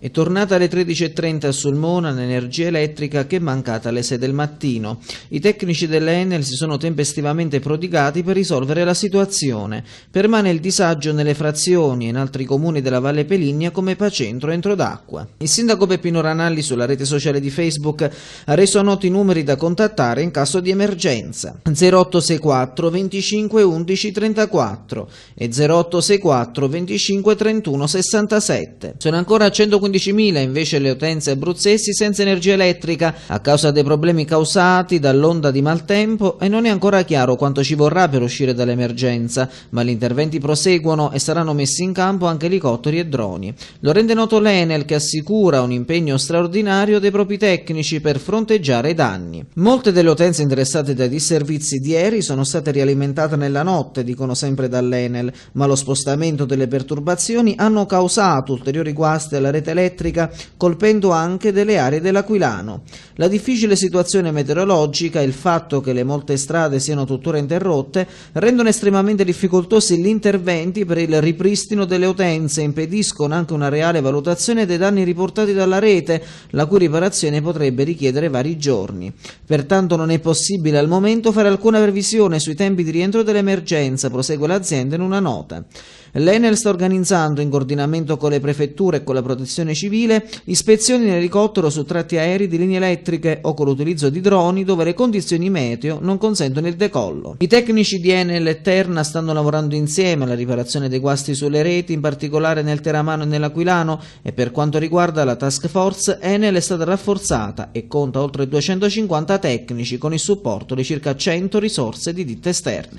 È tornata alle 13.30 a Sulmona l'energia elettrica che è mancata alle 6 del mattino. I tecnici dell'Enel si sono tempestivamente prodigati per risolvere la situazione. Permane il disagio nelle frazioni e in altri comuni della Valle Peligna come Pacentro e Entrodacqua. Il sindaco Peppino Ranalli sulla rete sociale di Facebook ha reso noti i numeri da contattare in caso di emergenza. 0864 25 11 34 e 0864 25 31 67. Sono ancora 115 15.000 invece le utenze abruzzesi senza energia elettrica a causa dei problemi causati dall'onda di maltempo e non è ancora chiaro quanto ci vorrà per uscire dall'emergenza, ma gli interventi proseguono e saranno messi in campo anche elicotteri e droni. Lo rende noto l'Enel che assicura un impegno straordinario dei propri tecnici per fronteggiare i danni. Molte delle utenze interessate dai disservizi di ieri sono state rialimentate nella notte, dicono sempre dall'Enel, ma lo spostamento delle perturbazioni hanno causato ulteriori guasti alla rete elettrica elettrica, colpendo anche delle aree dell'Aquilano. La difficile situazione meteorologica e il fatto che le molte strade siano tuttora interrotte rendono estremamente difficoltosi gli interventi per il ripristino delle utenze e impediscono anche una reale valutazione dei danni riportati dalla rete, la cui riparazione potrebbe richiedere vari giorni. Pertanto non è possibile al momento fare alcuna previsione sui tempi di rientro dell'emergenza, prosegue l'azienda in una nota. L'Enel sta organizzando, in coordinamento con le prefetture e con la protezione civile, ispezioni in elicottero su tratti aerei di linee elettriche o con l'utilizzo di droni dove le condizioni meteo non consentono il decollo. I tecnici di Enel e Terna stanno lavorando insieme alla riparazione dei guasti sulle reti, in particolare nel Teramano e nell'Aquilano, e per quanto riguarda la task force, Enel è stata rafforzata e conta oltre 250 tecnici con il supporto di circa 100 risorse di ditte esterne.